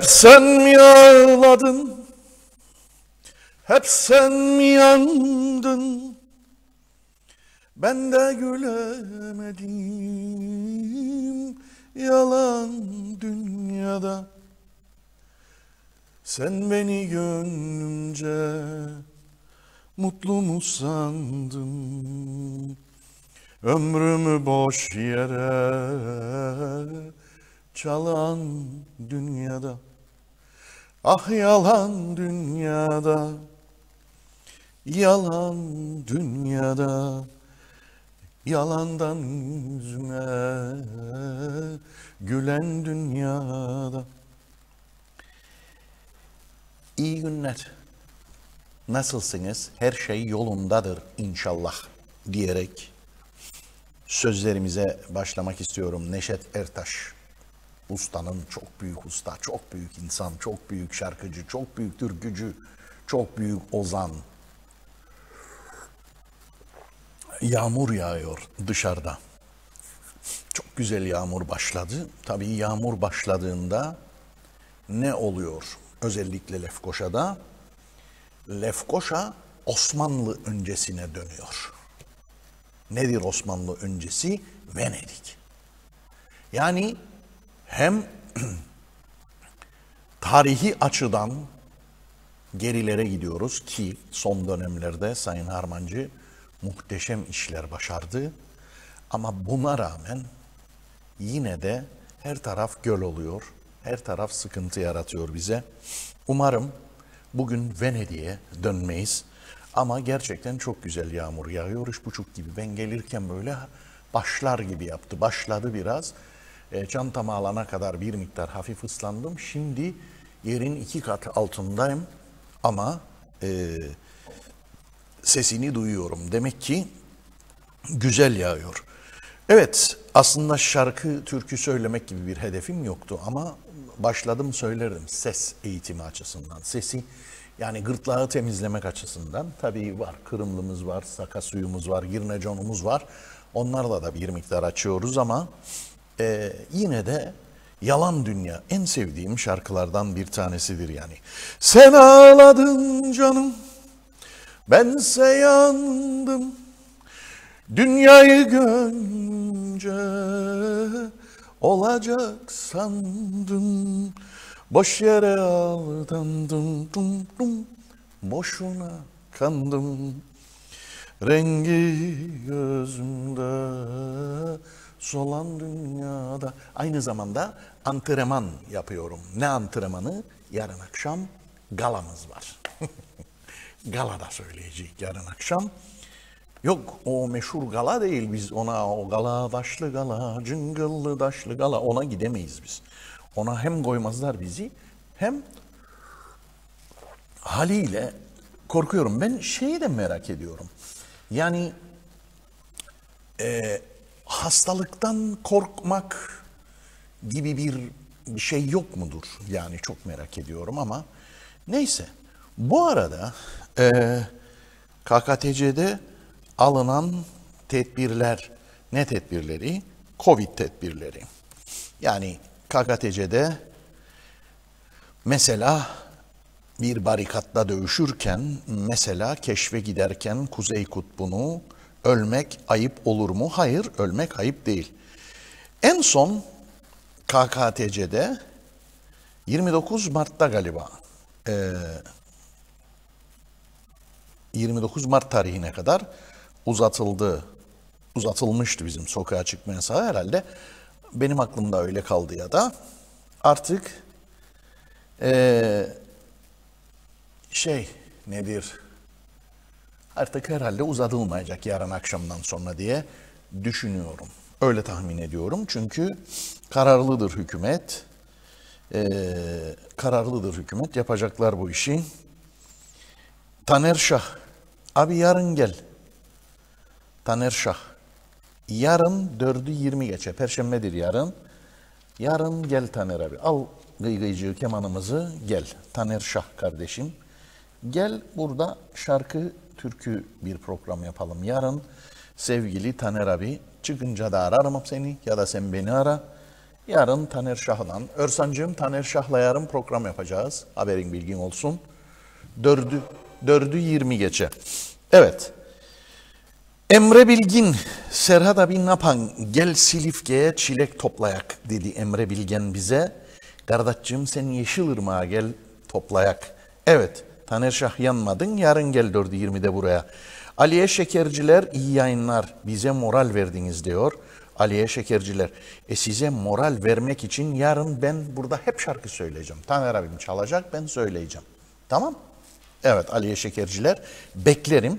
Hep sen mi ağladın? Hep sen mi yandın? Ben de gülemedim yalan dünyada. Sen beni gönlümce mutlu mu sandın? Ömrümü boş yere çalan dünyada. Ah yalan dünyada, yalan dünyada, yalandan yüzüme gülen dünyada. İyi günler. Nasılsınız? Her şey yolundadır inşallah diyerek sözlerimize başlamak istiyorum Neşet Ertaş. Usta'nın çok büyük usta, çok büyük insan, çok büyük şarkıcı, çok büyük türkücü, çok büyük ozan. Yağmur yağıyor dışarıda. Çok güzel yağmur başladı. Tabii yağmur başladığında ne oluyor? Özellikle Lefkoşa'da. Lefkoşa Osmanlı öncesine dönüyor. Nedir Osmanlı öncesi? Venedik. Yani hem tarihi açıdan gerilere gidiyoruz ki son dönemlerde Sayın Harmancı muhteşem işler başardı. Ama buna rağmen yine de her taraf göl oluyor. Her taraf sıkıntı yaratıyor bize. Umarım bugün Venedik'e dönmeyiz. Ama gerçekten çok güzel yağmur yağıyor. Üç buçuk gibi ben gelirken böyle başlar gibi yaptı. Başladı biraz e, çantama alana kadar bir miktar hafif ıslandım. Şimdi yerin iki kat altındayım ama e, sesini duyuyorum. Demek ki güzel yağıyor. Evet aslında şarkı, türkü söylemek gibi bir hedefim yoktu ama başladım söylerim ses eğitimi açısından. Sesi yani gırtlağı temizlemek açısından tabii var. Kırımlımız var, saka suyumuz var, girnecanımız var. Onlarla da bir miktar açıyoruz ama e, yine de Yalan Dünya en sevdiğim şarkılardan bir tanesidir yani. Sen ağladın canım, bense yandım. Dünyayı gönce olacak sandım. Boş yere aldandım, dum dum, boşuna kandım. Rengi gözümde Solan dünyada. Aynı zamanda antrenman yapıyorum. Ne antrenmanı? Yarın akşam galamız var. Gala da söyleyecek yarın akşam. Yok o meşhur gala değil biz ona o gala daşlı gala cıngıllı daşlı gala ona gidemeyiz biz. Ona hem koymazlar bizi hem haliyle korkuyorum. Ben şeyi de merak ediyorum. Yani e, hastalıktan korkmak gibi bir şey yok mudur? Yani çok merak ediyorum ama neyse. Bu arada e, KKTC'de alınan tedbirler ne tedbirleri? Covid tedbirleri. Yani KKTC'de mesela bir barikatta dövüşürken, mesela keşfe giderken Kuzey Kutbu'nu Ölmek ayıp olur mu? Hayır, ölmek ayıp değil. En son KKTC'de 29 Mart'ta galiba 29 e, Mart tarihine kadar uzatıldı. Uzatılmıştı bizim sokağa çıkma yasağı herhalde. Benim aklımda öyle kaldı ya da artık e, şey nedir? artık herhalde uzadılmayacak yarın akşamdan sonra diye düşünüyorum. Öyle tahmin ediyorum çünkü kararlıdır hükümet. Ee, kararlıdır hükümet. Yapacaklar bu işi. Taner Şah. Abi yarın gel. Taner Şah. Yarın 4'ü 20 geçe. Perşembedir yarın. Yarın gel Taner abi. Al gıygıycı kemanımızı gel. Taner Şah kardeşim. Gel burada şarkı türkü bir program yapalım yarın. Sevgili Taner abi çıkınca da ararım seni ya da sen beni ara. Yarın Taner Şah'dan. Örsancığım Taner Şah'la yarın program yapacağız. Haberin bilgin olsun. Dördü, dördü yirmi geçe. Evet. Emre Bilgin, Serhat abi Napan gel Silifke'ye çilek toplayak dedi Emre Bilgen bize. Kardeşciğim sen Yeşilırmak'a gel toplayak. Evet. Taner Şah yanmadın yarın gel 4'ü 20'de buraya. Aliye Şekerciler iyi yayınlar bize moral verdiniz diyor. Aliye Şekerciler e size moral vermek için yarın ben burada hep şarkı söyleyeceğim. Taner abim çalacak ben söyleyeceğim. Tamam Evet Aliye Şekerciler beklerim.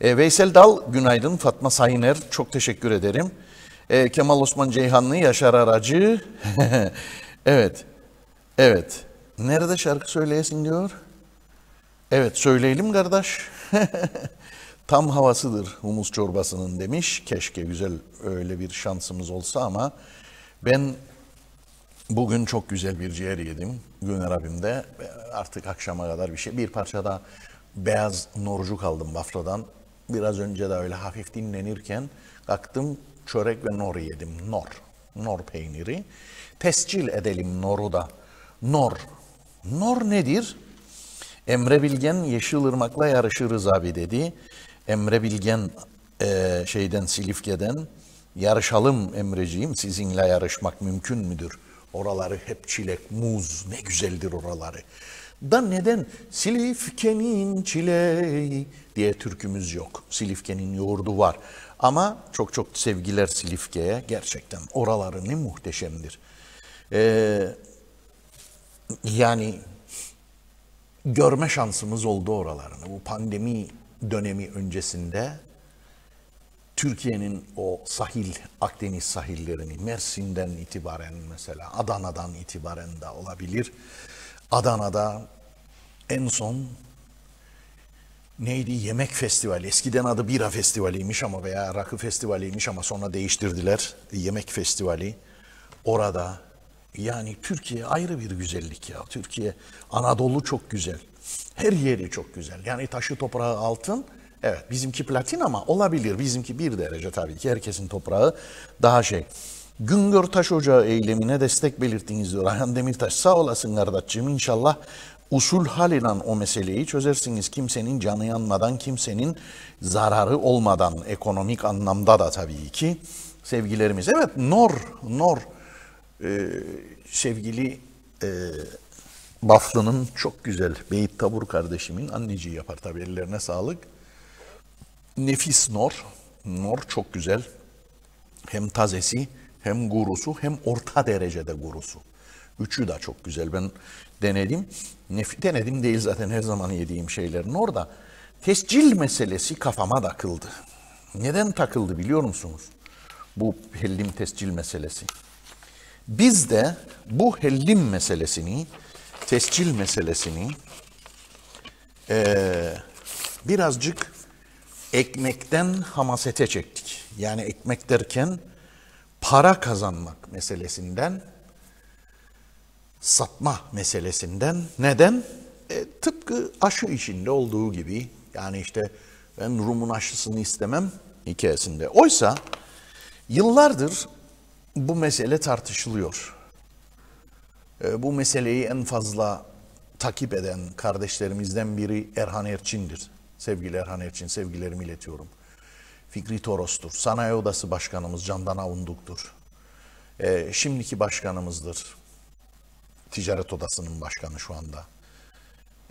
E, Veysel Dal günaydın. Fatma Sayiner çok teşekkür ederim. E, Kemal Osman Ceyhanlı Yaşar Aracı. evet. Evet. Nerede şarkı söyleyesin diyor. Evet söyleyelim kardeş. Tam havasıdır humus çorbasının demiş. Keşke güzel öyle bir şansımız olsa ama ben bugün çok güzel bir ciğer yedim. Güner abimde artık akşama kadar bir şey. Bir parça da beyaz norcuk aldım Bafra'dan. Biraz önce de öyle hafif dinlenirken kalktım çörek ve nor yedim. Nor. Nor peyniri. Tescil edelim noru da. Nor. Nor nedir? Emre Bilgen Yeşilırmak'la yarışırız abi dedi. Emre Bilgen e, şeyden Silifke'den yarışalım Emreciğim sizinle yarışmak mümkün müdür? Oraları hep çilek, muz ne güzeldir oraları. Da neden Silifke'nin çileği diye türkümüz yok. Silifke'nin yoğurdu var. Ama çok çok sevgiler Silifke'ye gerçekten oraları ne muhteşemdir. Ee, yani görme şansımız oldu oralarını. Bu pandemi dönemi öncesinde Türkiye'nin o sahil, Akdeniz sahillerini Mersin'den itibaren mesela Adana'dan itibaren de olabilir. Adana'da en son neydi yemek festivali eskiden adı bira festivaliymiş ama veya rakı festivaliymiş ama sonra değiştirdiler yemek festivali orada yani Türkiye ayrı bir güzellik ya. Türkiye, Anadolu çok güzel. Her yeri çok güzel. Yani taşı toprağı altın. Evet bizimki platin ama olabilir. Bizimki bir derece tabii ki. Herkesin toprağı daha şey. Güngör Taş Ocağı eylemine destek belirttiğiniz diyor Ayhan Demirtaş. Sağ olasın kardeşim inşallah usul hal ile o meseleyi çözersiniz. Kimsenin canı yanmadan, kimsenin zararı olmadan ekonomik anlamda da tabii ki sevgilerimiz. Evet Nor, Nor e, sevgili e, Baflı'nın çok güzel Beyit Tabur kardeşimin anneciği yapar tabi ellerine sağlık. Nefis nor, nor çok güzel. Hem tazesi hem gurusu hem orta derecede gurusu. Üçü de çok güzel. Ben denedim. Nef denedim değil zaten her zaman yediğim şeylerin orada. Tescil meselesi kafama takıldı. Neden takıldı biliyor musunuz? Bu hellim tescil meselesi. Biz de bu hellim meselesini, tescil meselesini e, birazcık ekmekten hamasete çektik. Yani ekmek derken para kazanmak meselesinden, satma meselesinden. Neden? E, tıpkı aşı işinde olduğu gibi. Yani işte ben Rum'un aşısını istemem hikayesinde. Oysa yıllardır bu mesele tartışılıyor. Ee, bu meseleyi en fazla takip eden kardeşlerimizden biri Erhan Erçin'dir. Sevgili Erhan Erçin, sevgilerimi iletiyorum. Fikri Toros'tur. Sanayi Odası Başkanımız Candan Avunduk'tur. E, şimdiki başkanımızdır. Ticaret Odası'nın başkanı şu anda.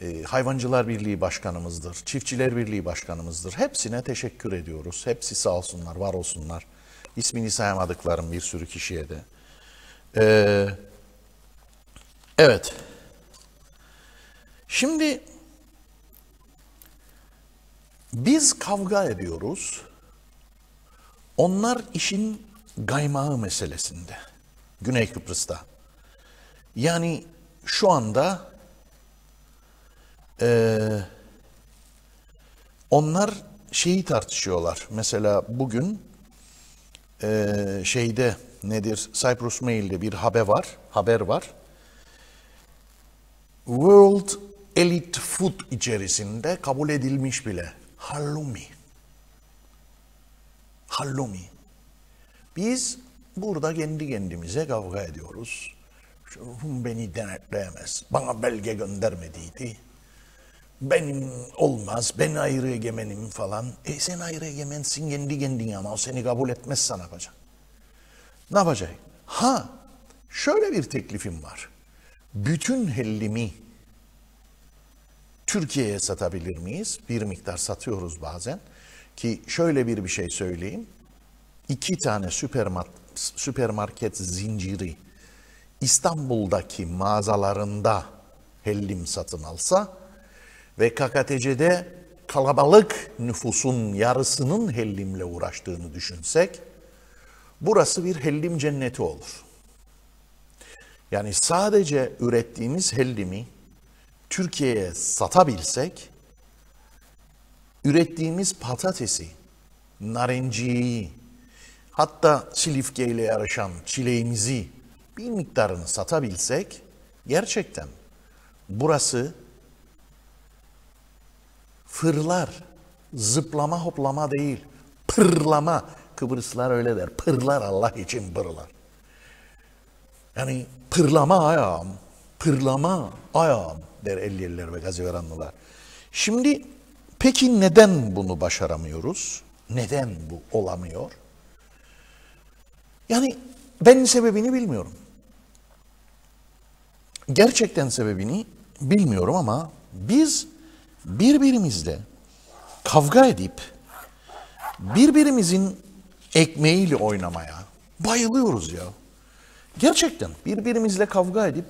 E, Hayvancılar Birliği Başkanımızdır. Çiftçiler Birliği Başkanımızdır. Hepsine teşekkür ediyoruz. Hepsi sağ olsunlar, var olsunlar. İsmini sayamadıklarım bir sürü kişiye de. Ee, evet. Şimdi biz kavga ediyoruz. Onlar işin gaymağı meselesinde. Güney Kıbrıs'ta. Yani şu anda e, onlar şeyi tartışıyorlar. Mesela bugün e, şeyde nedir Cyprus Mail'de bir haber var. Haber var. World Elite Food içerisinde kabul edilmiş bile. Halloumi. Halloumi. Biz burada kendi kendimize kavga ediyoruz. Şun beni denetleyemez. Bana belge göndermediydi ben olmaz, ben ayrı egemenim falan. E sen ayrı egemensin kendi kendine ama o seni kabul etmezse ne yapacaksın? Ne yapacaksın? Ha, şöyle bir teklifim var. Bütün hellimi Türkiye'ye satabilir miyiz? Bir miktar satıyoruz bazen. Ki şöyle bir bir şey söyleyeyim. İki tane süpermarket, süpermarket zinciri İstanbul'daki mağazalarında hellim satın alsa ve KKTC'de kalabalık nüfusun yarısının hellimle uğraştığını düşünsek, burası bir hellim cenneti olur. Yani sadece ürettiğimiz hellimi Türkiye'ye satabilsek, ürettiğimiz patatesi, narenciyeyi, hatta silifke ile yarışan çileğimizi bir miktarını satabilsek, gerçekten burası fırlar. Zıplama hoplama değil. Pırlama. Kıbrıslılar öyle der. Pırlar Allah için pırlar. Yani pırlama ayağım. Pırlama ayağım der Elliyeliler ve Gaziveranlılar. Şimdi peki neden bunu başaramıyoruz? Neden bu olamıyor? Yani ben sebebini bilmiyorum. Gerçekten sebebini bilmiyorum ama biz birbirimizle kavga edip birbirimizin ekmeğiyle oynamaya bayılıyoruz ya. Gerçekten birbirimizle kavga edip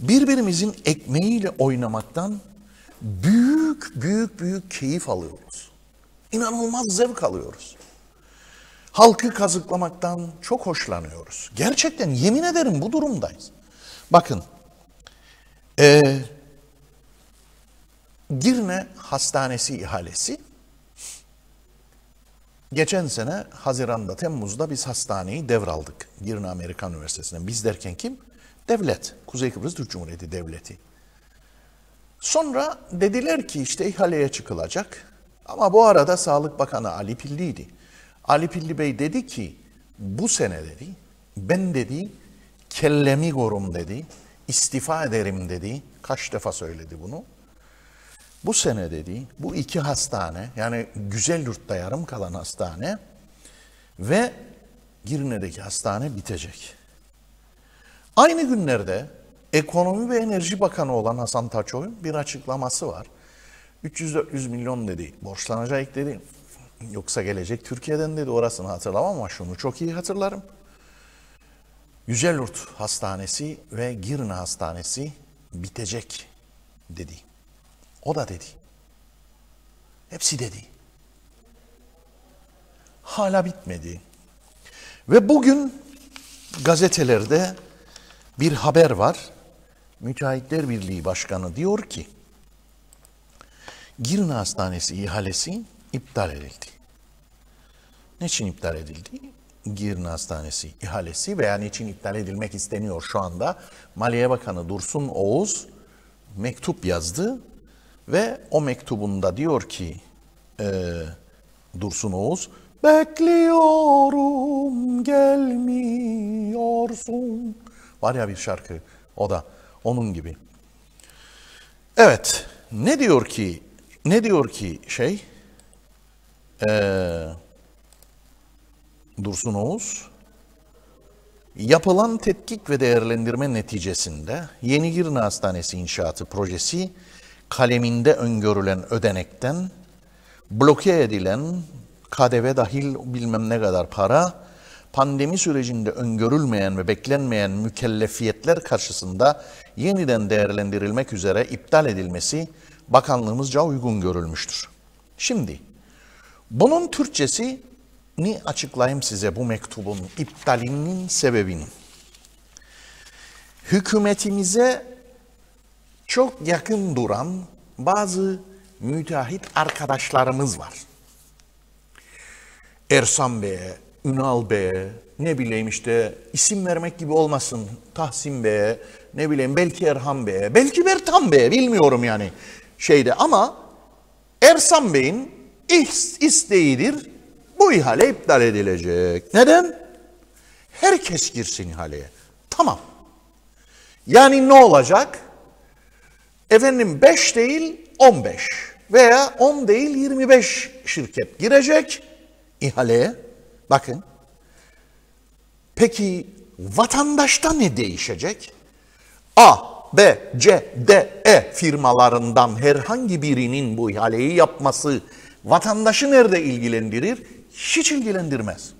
birbirimizin ekmeğiyle oynamaktan büyük büyük büyük keyif alıyoruz. İnanılmaz zevk alıyoruz. Halkı kazıklamaktan çok hoşlanıyoruz. Gerçekten yemin ederim bu durumdayız. Bakın, ee, Girne Hastanesi ihalesi. Geçen sene Haziran'da, Temmuz'da biz hastaneyi devraldık. Girne Amerikan Üniversitesi'nden. Biz derken kim? Devlet. Kuzey Kıbrıs Türk Cumhuriyeti Devleti. Sonra dediler ki işte ihaleye çıkılacak. Ama bu arada Sağlık Bakanı Ali Pilli'ydi. Ali Pilli Bey dedi ki bu sene dedi ben dedi kellemi korum dedi istifa ederim dedi. Kaç defa söyledi bunu. Bu sene dediği bu iki hastane yani güzel yurtta yarım kalan hastane ve Girne'deki hastane bitecek. Aynı günlerde Ekonomi ve Enerji Bakanı olan Hasan Taçoy'un bir açıklaması var. 300-400 milyon dedi borçlanacak dedi. Yoksa gelecek Türkiye'den dedi orasını hatırlamam ama şunu çok iyi hatırlarım. Yücelyurt Hastanesi ve Girne Hastanesi bitecek dedi. O da dedi. Hepsi dedi. Hala bitmedi. Ve bugün gazetelerde bir haber var. Mücahitler Birliği Başkanı diyor ki Girne Hastanesi ihalesi iptal edildi. Ne için iptal edildi? Girne Hastanesi ihalesi veya için iptal edilmek isteniyor şu anda? Maliye Bakanı Dursun Oğuz mektup yazdı ve o mektubunda diyor ki e, Dursun Oğuz, Bekliyorum gelmiyorsun. Var ya bir şarkı o da onun gibi. Evet ne diyor ki ne diyor ki şey ee, Dursun Oğuz yapılan tetkik ve değerlendirme neticesinde yeni Yenigirne Hastanesi inşaatı projesi kaleminde öngörülen ödenekten bloke edilen KDV dahil bilmem ne kadar para pandemi sürecinde öngörülmeyen ve beklenmeyen mükellefiyetler karşısında yeniden değerlendirilmek üzere iptal edilmesi bakanlığımızca uygun görülmüştür. Şimdi bunun Türkçe'si ni açıklayayım size bu mektubun iptalinin sebebini. Hükümetimize çok yakın duran bazı müteahhit arkadaşlarımız var. Ersan Bey'e, Ünal Bey'e, ne bileyim işte isim vermek gibi olmasın Tahsin Bey'e, ne bileyim belki Erhan Bey'e, belki Bertan Bey'e bilmiyorum yani şeyde ama Ersan Bey'in isteğidir bu ihale iptal edilecek. Neden? Herkes girsin ihaleye. Tamam. Yani ne olacak? efendim 5 değil 15 veya 10 değil 25 şirket girecek ihaleye. Bakın. Peki vatandaşta ne değişecek? A, B, C, D, E firmalarından herhangi birinin bu ihaleyi yapması vatandaşı nerede ilgilendirir? Hiç ilgilendirmez.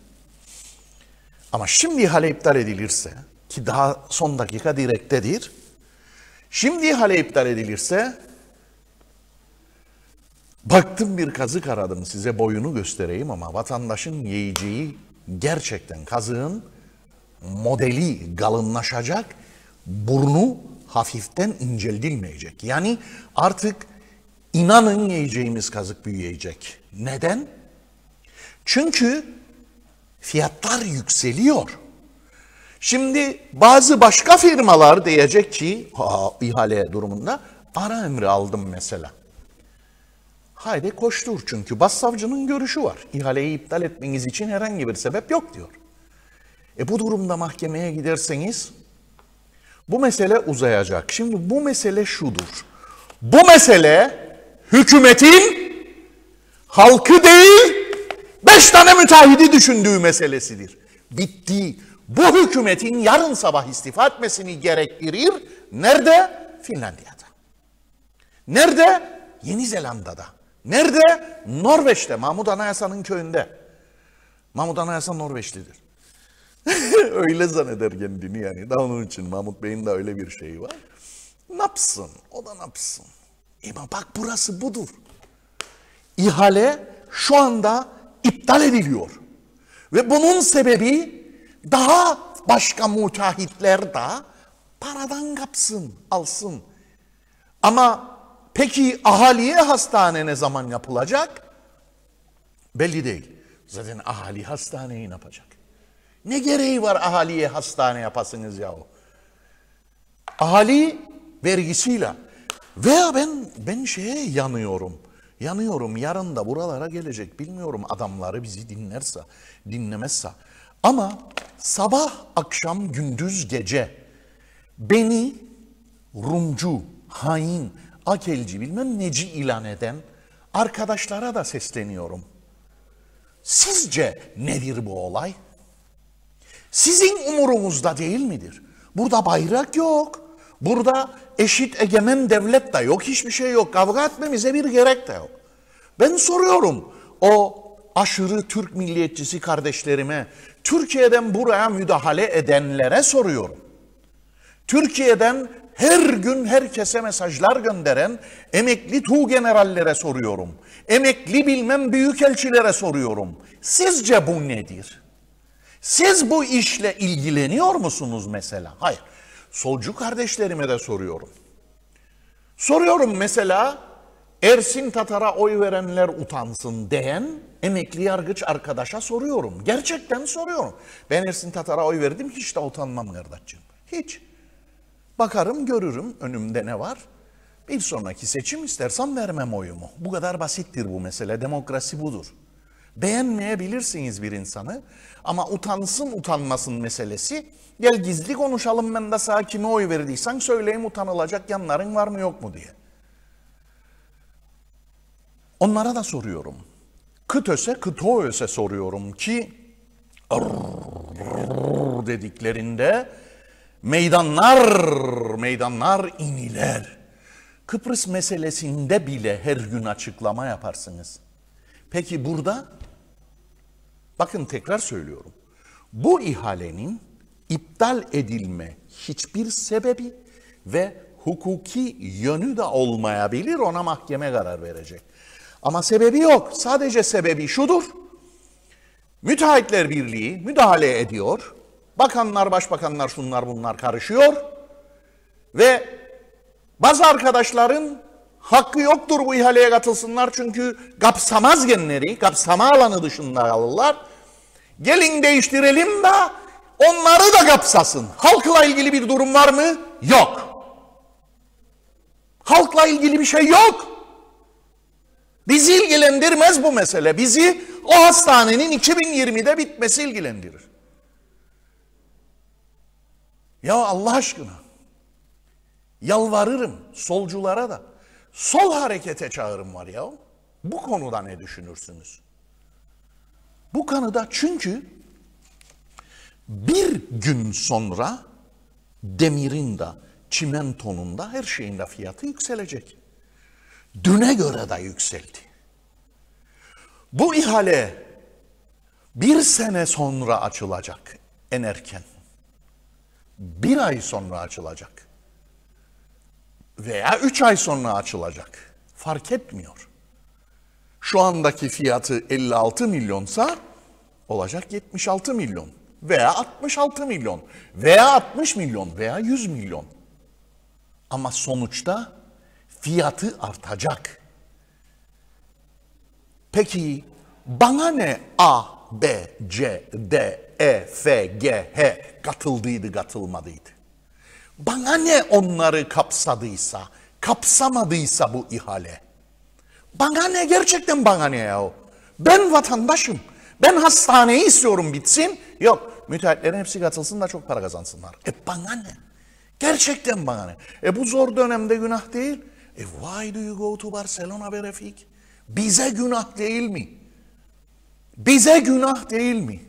Ama şimdi ihale iptal edilirse ki daha son dakika direktedir. Şimdi hale iptal edilirse baktım bir kazık aradım size boyunu göstereyim ama vatandaşın yiyeceği gerçekten kazığın modeli galınlaşacak, burnu hafiften inceltilmeyecek. Yani artık inanın yiyeceğimiz kazık büyüyecek. Neden? Çünkü fiyatlar yükseliyor. Şimdi bazı başka firmalar diyecek ki ihale durumunda ara emri aldım mesela. Haydi koştur çünkü bas savcının görüşü var. İhaleyi iptal etmeniz için herhangi bir sebep yok diyor. E bu durumda mahkemeye giderseniz bu mesele uzayacak. Şimdi bu mesele şudur. Bu mesele hükümetin halkı değil beş tane müteahhidi düşündüğü meselesidir. Bitti bu hükümetin yarın sabah istifa etmesini gerektirir. Nerede? Finlandiya'da. Nerede? Yeni Zelanda'da. Nerede? Norveç'te. Mahmut Anayasa'nın köyünde. Mahmut Anayasa Norveçlidir. öyle zanneder kendini yani. Daha onun için Mahmut Bey'in de öyle bir şeyi var. Napsın. O da napsın. E bak burası budur. İhale şu anda iptal ediliyor. Ve bunun sebebi daha başka müteahhitler de paradan kapsın, alsın. Ama peki ahaliye hastane ne zaman yapılacak? Belli değil. Zaten ahali hastaneyi ne yapacak? Ne gereği var ahaliye hastane yapasınız yahu? Ahali vergisiyle. Veya ben ben şeye yanıyorum. Yanıyorum yarın da buralara gelecek bilmiyorum adamları bizi dinlerse, dinlemezse. Ama sabah, akşam, gündüz, gece beni Rumcu, hain, akelci bilmem neci ilan eden arkadaşlara da sesleniyorum. Sizce nedir bu olay? Sizin umurumuzda değil midir? Burada bayrak yok. Burada eşit egemen devlet de yok. Hiçbir şey yok. Kavga etmemize bir gerek de yok. Ben soruyorum o aşırı Türk milliyetçisi kardeşlerime Türkiye'den buraya müdahale edenlere soruyorum. Türkiye'den her gün herkese mesajlar gönderen emekli tu generallere soruyorum. Emekli bilmem büyükelçilere soruyorum. Sizce bu nedir? Siz bu işle ilgileniyor musunuz mesela? Hayır. Solcu kardeşlerime de soruyorum. Soruyorum mesela Ersin Tatar'a oy verenler utansın diyen emekli yargıç arkadaşa soruyorum. Gerçekten soruyorum. Ben Ersin Tatar'a oy verdim hiç de utanmam kardeşim Hiç. Bakarım görürüm önümde ne var. Bir sonraki seçim istersem vermem oyumu. Bu kadar basittir bu mesele. Demokrasi budur. Beğenmeyebilirsiniz bir insanı ama utansın utanmasın meselesi. Gel gizli konuşalım ben de sana kime oy verdiysen söyleyeyim utanılacak yanların var mı yok mu diye. Onlara da soruyorum. Kıtöse kıtoöse soruyorum ki dediklerinde meydanlar meydanlar iniler. Kıbrıs meselesinde bile her gün açıklama yaparsınız. Peki burada bakın tekrar söylüyorum. Bu ihalenin iptal edilme hiçbir sebebi ve hukuki yönü de olmayabilir ona mahkeme karar verecek. Ama sebebi yok. Sadece sebebi şudur. Müteahhitler Birliği müdahale ediyor. Bakanlar, başbakanlar, şunlar bunlar karışıyor. Ve bazı arkadaşların hakkı yoktur bu ihaleye katılsınlar çünkü kapsamaz genleri, kapsama alanı dışında alırlar. Gelin değiştirelim de onları da kapsasın. Halkla ilgili bir durum var mı? Yok. Halkla ilgili bir şey yok. Bizi ilgilendirmez bu mesele. Bizi o hastanenin 2020'de bitmesi ilgilendirir. Ya Allah aşkına yalvarırım solculara da sol harekete çağırım var ya. Bu konuda ne düşünürsünüz? Bu kanıda çünkü bir gün sonra demirin de çimentonun da her şeyin de fiyatı yükselecek düne göre de yükseldi. Bu ihale bir sene sonra açılacak en erken. Bir ay sonra açılacak. Veya üç ay sonra açılacak. Fark etmiyor. Şu andaki fiyatı 56 milyonsa olacak 76 milyon veya 66 milyon veya 60 milyon veya 100 milyon. Ama sonuçta fiyatı artacak. Peki bana ne A, B, C, D, E, F, G, H katıldıydı katılmadıydı? Bana ne onları kapsadıysa, kapsamadıysa bu ihale? Bana ne gerçekten bana ne o. Ben vatandaşım. Ben hastaneyi istiyorum bitsin. Yok müteahhitlerin hepsi katılsın da çok para kazansınlar. E bana ne? Gerçekten bana ne? E bu zor dönemde günah değil. E why do you go to Barcelona be Bize günah değil mi? Bize günah değil mi?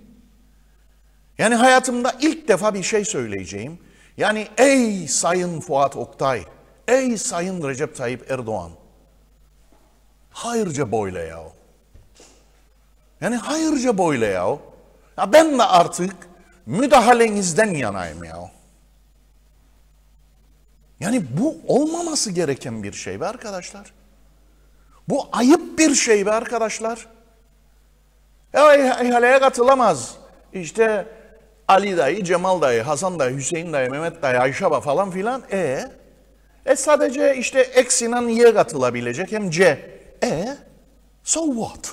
Yani hayatımda ilk defa bir şey söyleyeceğim. Yani ey Sayın Fuat Oktay, ey Sayın Recep Tayyip Erdoğan. Hayırca böyle ya. Yani hayırca böyle ya. Ya ben de artık müdahalenizden yanayım ya. Yani bu olmaması gereken bir şey be arkadaşlar. Bu ayıp bir şey be arkadaşlar. İhaleye katılamaz. İşte Ali dayı, Cemal dayı, Hasan dayı, Hüseyin dayı, Mehmet dayı, Ayşe Baba falan filan. E, e sadece işte eksinden Y katılabilecek hem C. E so what?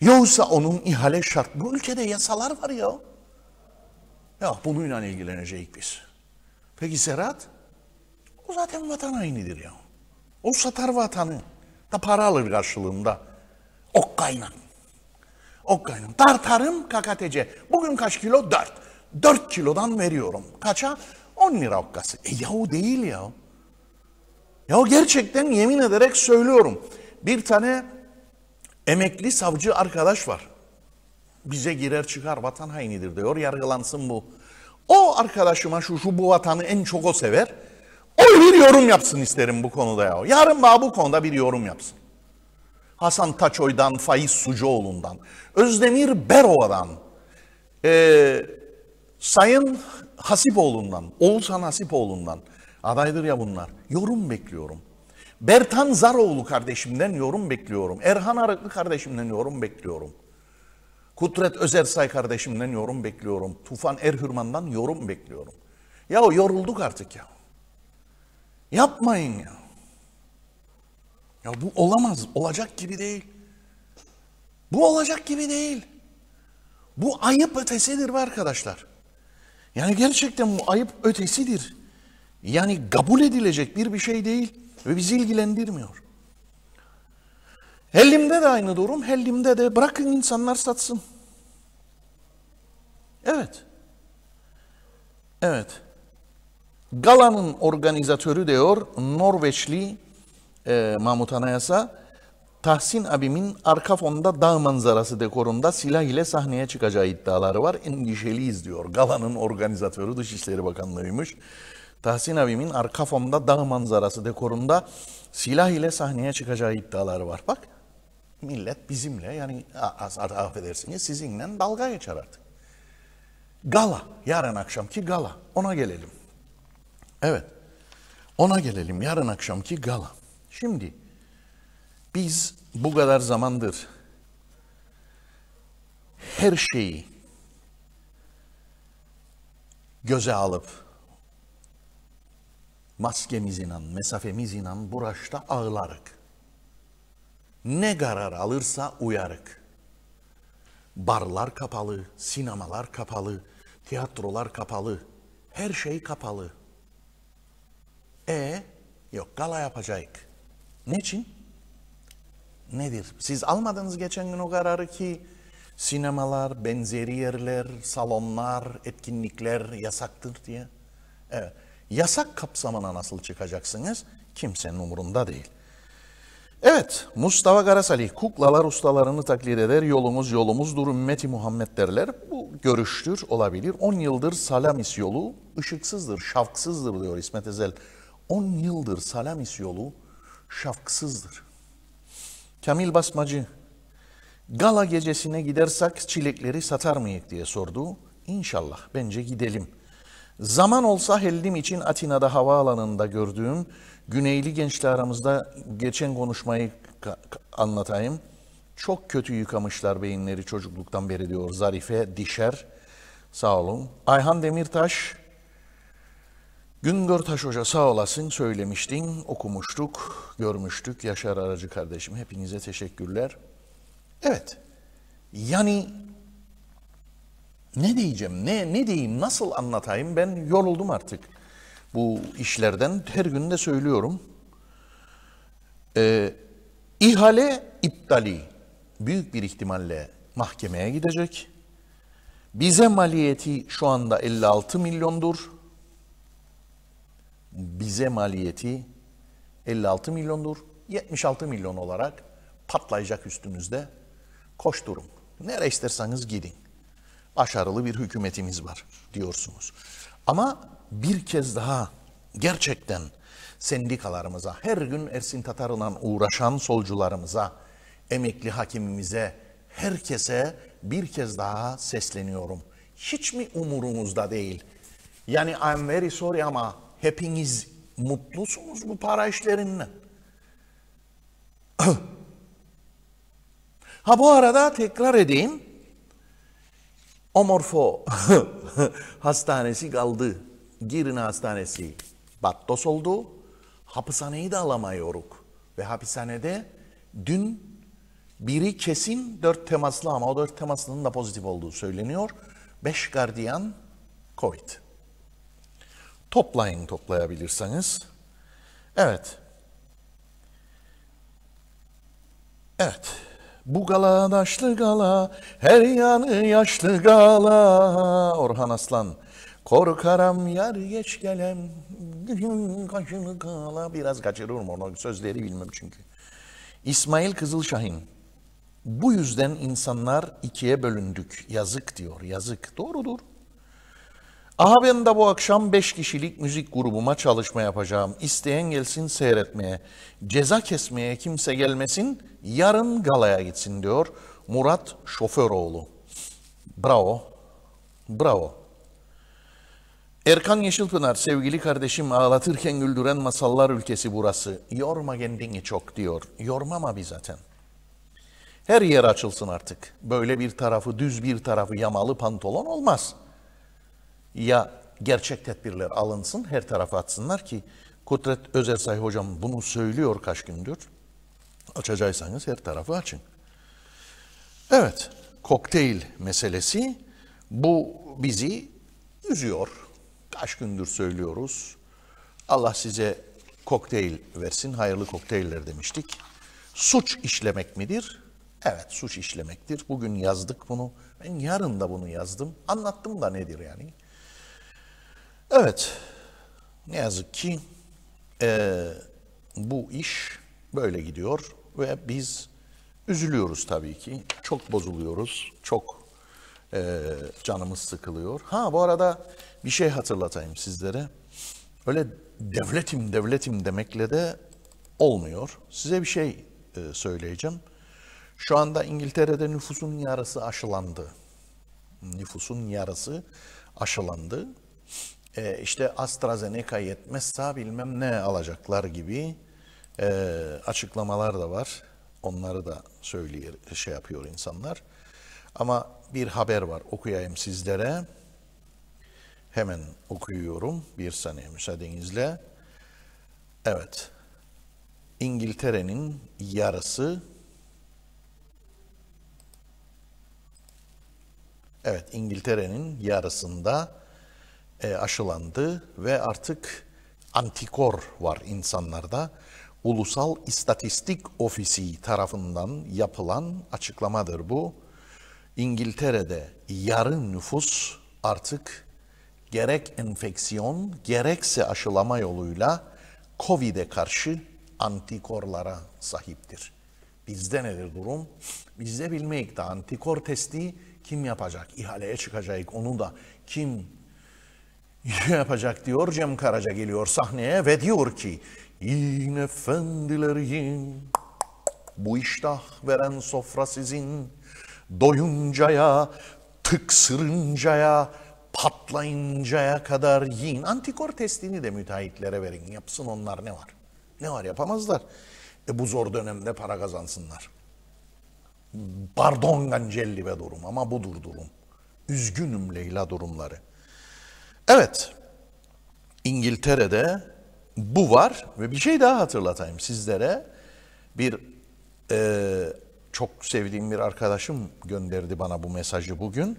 Yoksa onun ihale şart. Bu ülkede yasalar var ya. Ya bununla ilgilenecek biz. Peki Serhat? O zaten vatan hainidir ya. O satar vatanı. Da para alır karşılığında. Ok kaynan. Ok kaynan. Tartarım kakatece. Bugün kaç kilo? Dört. Dört kilodan veriyorum. Kaça? On lira okkası. E yahu değil ya. Ya gerçekten yemin ederek söylüyorum. Bir tane emekli savcı arkadaş var. Bize girer çıkar vatan hainidir diyor. Yargılansın bu. O arkadaşıma şu, şu bu vatanı en çok o sever. O bir yorum yapsın isterim bu konuda ya. Yarın bana bu konuda bir yorum yapsın. Hasan Taçoy'dan, Faiz Sucuoğlu'ndan, Özdemir Berova'dan, e, Sayın Hasipoğlu'ndan, Oğuzhan Hasipoğlu'ndan adaydır ya bunlar. Yorum bekliyorum. Bertan Zaroğlu kardeşimden yorum bekliyorum. Erhan Arıklı kardeşimden yorum bekliyorum. Kudret Özersay kardeşimden yorum bekliyorum. Tufan Erhürman'dan yorum bekliyorum. Ya yorulduk artık ya. Yapmayın ya. Ya bu olamaz. Olacak gibi değil. Bu olacak gibi değil. Bu ayıp ötesidir be arkadaşlar. Yani gerçekten bu ayıp ötesidir. Yani kabul edilecek bir bir şey değil ve bizi ilgilendirmiyor. Hellim'de de aynı durum. Hellim'de de bırakın insanlar satsın. Evet. Evet. Galanın organizatörü diyor Norveçli e, Mahmut Anayasa, Tahsin abimin arka fonda dağ manzarası dekorunda silah ile sahneye çıkacağı iddiaları var. Endişeliyiz diyor. Galanın organizatörü Dışişleri Bakanlığı'ymış. Tahsin abimin arka fonda dağ manzarası dekorunda silah ile sahneye çıkacağı iddiaları var. Bak millet bizimle yani affedersiniz sizinle dalga geçer artık. Gala, yarın akşamki gala. Ona gelelim. Evet, ona gelelim. Yarın akşamki gala. Şimdi biz bu kadar zamandır her şeyi göze alıp maskemiz inan, mesafemiz inan buraşta ağlarık. Ne karar alırsa uyarık. Barlar kapalı, sinemalar kapalı, tiyatrolar kapalı, her şey kapalı. E yok gala yapacağız. Ne için? Nedir? Siz almadınız geçen gün o kararı ki sinemalar, benzeri yerler, salonlar, etkinlikler yasaktır diye. Evet. Yasak kapsamına nasıl çıkacaksınız? Kimsenin umurunda değil. Evet, Mustafa Karasalih, kuklalar ustalarını taklit eder, yolumuz yolumuzdur, ümmeti Muhammed derler. Bu görüştür, olabilir. 10 yıldır Salamis yolu ışıksızdır, şafksızdır diyor İsmet Ezel. 10 yıldır Salamis yolu şafksızdır. Kamil Basmacı, gala gecesine gidersek çilekleri satar mıyık diye sordu. İnşallah, bence gidelim. Zaman olsa Heldim için Atina'da havaalanında gördüğüm Güneyli gençle aramızda geçen konuşmayı anlatayım. Çok kötü yıkamışlar beyinleri çocukluktan beri diyor Zarife Dişer. Sağ olun. Ayhan Demirtaş, Güngör Taş Hoca sağ olasın söylemiştin, okumuştuk, görmüştük. Yaşar Aracı kardeşim hepinize teşekkürler. Evet, yani ne diyeceğim, ne, ne diyeyim, nasıl anlatayım ben yoruldum artık bu işlerden her gün de söylüyorum. Ee, ihale iptali büyük bir ihtimalle mahkemeye gidecek. Bize maliyeti şu anda 56 milyondur. Bize maliyeti 56 milyondur. 76 milyon olarak patlayacak üstünüzde. Koşturun. Nere isterseniz gidin. Başarılı bir hükümetimiz var diyorsunuz. Ama bir kez daha gerçekten sendikalarımıza, her gün Ersin Tatar'la uğraşan solcularımıza, emekli hakimimize, herkese bir kez daha sesleniyorum. Hiç mi umurunuzda değil? Yani I'm very sorry ama hepiniz mutlusunuz bu para işlerinden. ha bu arada tekrar edeyim. Omorfo hastanesi kaldı Girin Hastanesi battos oldu. Hapishaneyi de alamıyoruz. Ve hapishanede dün biri kesin dört temaslı ama o dört temaslının da pozitif olduğu söyleniyor. Beş gardiyan COVID. Toplayın toplayabilirseniz. Evet. Evet. Bu gala daşlı gala, her yanı yaşlı gala. Orhan Aslan. Korkarım yar geç gelem, gün kaşını kala. Biraz kaçırırım onu, sözleri bilmem çünkü. İsmail Kızılşahin. Bu yüzden insanlar ikiye bölündük. Yazık diyor, yazık. Doğrudur. Aha ben de bu akşam beş kişilik müzik grubuma çalışma yapacağım. İsteyen gelsin seyretmeye. Ceza kesmeye kimse gelmesin, yarın galaya gitsin diyor. Murat Şoföroğlu. Bravo, bravo. Erkan Yeşilpınar, sevgili kardeşim ağlatırken güldüren masallar ülkesi burası. Yorma kendini çok diyor. Yormam abi zaten. Her yer açılsın artık. Böyle bir tarafı düz bir tarafı yamalı pantolon olmaz. Ya gerçek tedbirler alınsın her tarafa atsınlar ki Kudret Özersay hocam bunu söylüyor kaç gündür. Açacaksanız her tarafı açın. Evet kokteyl meselesi bu bizi üzüyor kaç gündür söylüyoruz. Allah size kokteyl versin, hayırlı kokteyller demiştik. Suç işlemek midir? Evet, suç işlemektir. Bugün yazdık bunu. Ben yarın da bunu yazdım. Anlattım da nedir yani? Evet, ne yazık ki e, bu iş böyle gidiyor ve biz üzülüyoruz tabii ki. Çok bozuluyoruz, çok e, canımız sıkılıyor. Ha bu arada bir şey hatırlatayım sizlere. Öyle devletim devletim demekle de olmuyor. Size bir şey e, söyleyeceğim. Şu anda İngiltere'de nüfusun yarısı aşılandı. Nüfusun yarısı aşılandı. E, işte AstraZeneca yetmezse bilmem ne alacaklar gibi e, açıklamalar da var. Onları da söylüyor, şey yapıyor insanlar. Ama bir haber var okuyayım sizlere. Hemen okuyorum bir saniye müsaadenizle. Evet. İngiltere'nin yarısı Evet, İngiltere'nin yarısında e, aşılandı ve artık antikor var insanlarda. Ulusal İstatistik Ofisi tarafından yapılan açıklamadır bu. İngiltere'de yarım nüfus artık gerek enfeksiyon gerekse aşılama yoluyla COVID'e karşı antikorlara sahiptir. Bizde nedir durum? Bizde bilmeyik de antikor testi kim yapacak? İhaleye çıkacak onu da kim yapacak diyor Cem Karaca geliyor sahneye ve diyor ki Yine efendilerim bu iştah veren sofra sizin doyuncaya, tıksırıncaya, patlayıncaya kadar yiyin. Antikor testini de müteahhitlere verin. Yapsın onlar ne var? Ne var yapamazlar. E bu zor dönemde para kazansınlar. Pardon Gancelli ve durum ama budur durum. Üzgünüm Leyla durumları. Evet, İngiltere'de bu var ve bir şey daha hatırlatayım sizlere. Bir e, çok sevdiğim bir arkadaşım gönderdi bana bu mesajı bugün.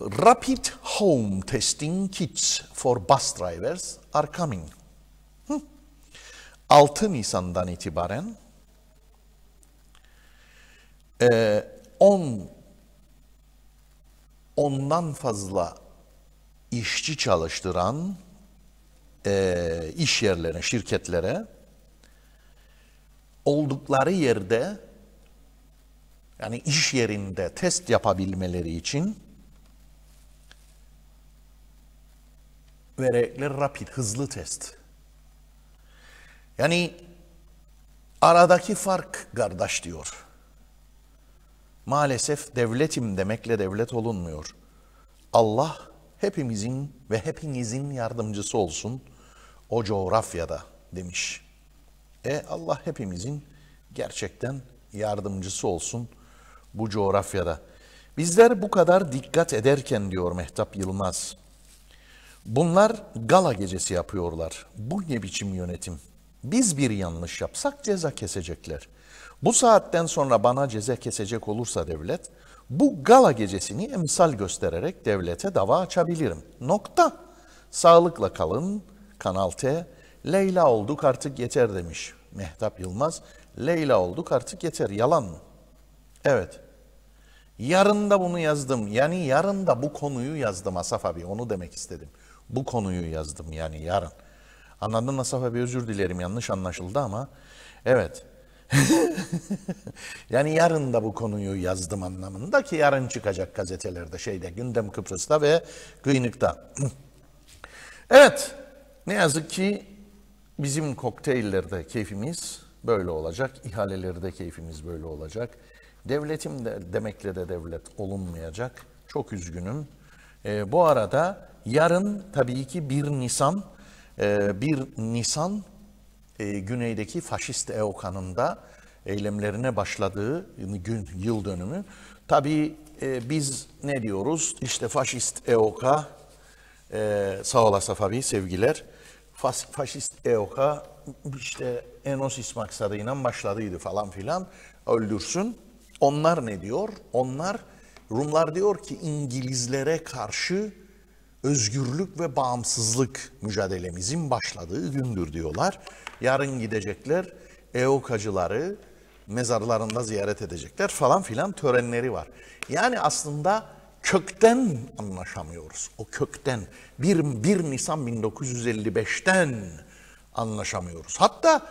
Rapid Home Testing Kits for Bus Drivers are coming. Hı. 6 Nisan'dan itibaren 10 e, ondan fazla işçi çalıştıran e, iş yerlerine, şirketlere oldukları yerde yani iş yerinde test yapabilmeleri için verecekler rapid, hızlı test. Yani aradaki fark kardeş diyor. Maalesef devletim demekle devlet olunmuyor. Allah hepimizin ve hepinizin yardımcısı olsun o coğrafyada demiş. E Allah hepimizin gerçekten yardımcısı olsun bu coğrafyada. Bizler bu kadar dikkat ederken diyor Mehtap Yılmaz. Bunlar gala gecesi yapıyorlar. Bu ne biçim yönetim? Biz bir yanlış yapsak ceza kesecekler. Bu saatten sonra bana ceza kesecek olursa devlet, bu gala gecesini emsal göstererek devlete dava açabilirim. Nokta. Sağlıkla kalın. Kanal T. Leyla olduk artık yeter demiş. Mehtap Yılmaz. Leyla olduk artık yeter. Yalan mı? Evet. Yarın da bunu yazdım. Yani yarın da bu konuyu yazdım Asaf abi. Onu demek istedim. Bu konuyu yazdım yani yarın. Anladın Asaf abi özür dilerim yanlış anlaşıldı ama evet. yani yarın da bu konuyu yazdım anlamında ki yarın çıkacak gazetelerde şeyde gündem Kıbrıs'ta ve Gıynık'ta. evet ne yazık ki bizim kokteyllerde keyfimiz böyle olacak. İhalelerde keyfimiz böyle olacak. Devletim de, demekle de devlet olunmayacak. Çok üzgünüm. E, bu arada yarın tabii ki 1 Nisan, e, 1 Nisan e, güneydeki faşist EOKA'nın da eylemlerine başladığı gün, yıl dönümü. Tabii e, biz ne diyoruz? İşte faşist EOKA, e, sağ olasın Fabi sevgiler. Fas, faşist EOKA işte Enosis maksadıyla başladıydı falan filan öldürsün. Onlar ne diyor? Onlar Rumlar diyor ki İngilizlere karşı özgürlük ve bağımsızlık mücadelemizin başladığı gündür diyorlar. Yarın gidecekler EOKacıları mezarlarında ziyaret edecekler falan filan törenleri var. Yani aslında kökten anlaşamıyoruz. O kökten 1, 1 Nisan 1955'ten anlaşamıyoruz. Hatta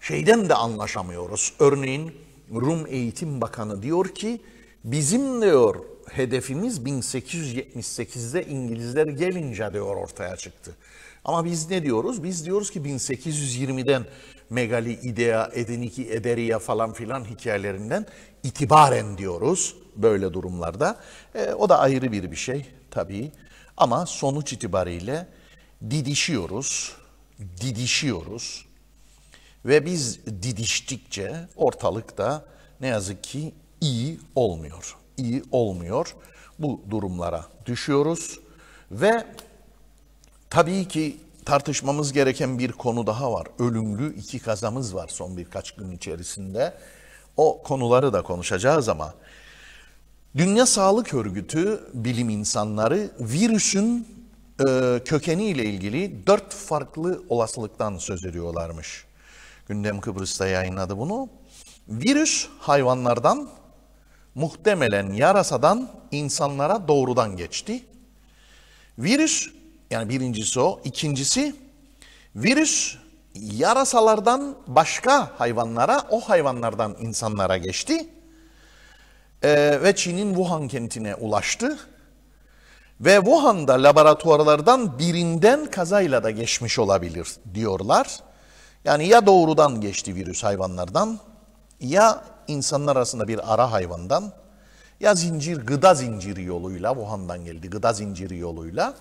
şeyden de anlaşamıyoruz. Örneğin Rum Eğitim Bakanı diyor ki bizim diyor hedefimiz 1878'de İngilizler gelince diyor ortaya çıktı. Ama biz ne diyoruz? Biz diyoruz ki 1820'den Megali, İdea, Edeniki, Ederiya falan filan hikayelerinden itibaren diyoruz böyle durumlarda. E, o da ayrı bir bir şey tabii. Ama sonuç itibariyle didişiyoruz, didişiyoruz. Ve biz didiştikçe ortalıkta ne yazık ki iyi olmuyor. İyi olmuyor. Bu durumlara düşüyoruz ve tabii ki tartışmamız gereken bir konu daha var. Ölümlü iki kazamız var son birkaç gün içerisinde. O konuları da konuşacağız ama Dünya Sağlık Örgütü bilim insanları virüsün e, kökeniyle ilgili dört farklı olasılıktan söz ediyorlarmış. Gündem Kıbrıs'ta yayınladı bunu. Virüs hayvanlardan muhtemelen yarasadan insanlara doğrudan geçti. Virüs yani birincisi o. ikincisi virüs yarasalardan başka hayvanlara o hayvanlardan insanlara geçti. Ee, ve Çin'in Wuhan kentine ulaştı. Ve Wuhan'da laboratuvarlardan birinden kazayla da geçmiş olabilir diyorlar. Yani ya doğrudan geçti virüs hayvanlardan ya insanlar arasında bir ara hayvandan ya zincir gıda zinciri yoluyla Wuhan'dan geldi gıda zinciri yoluyla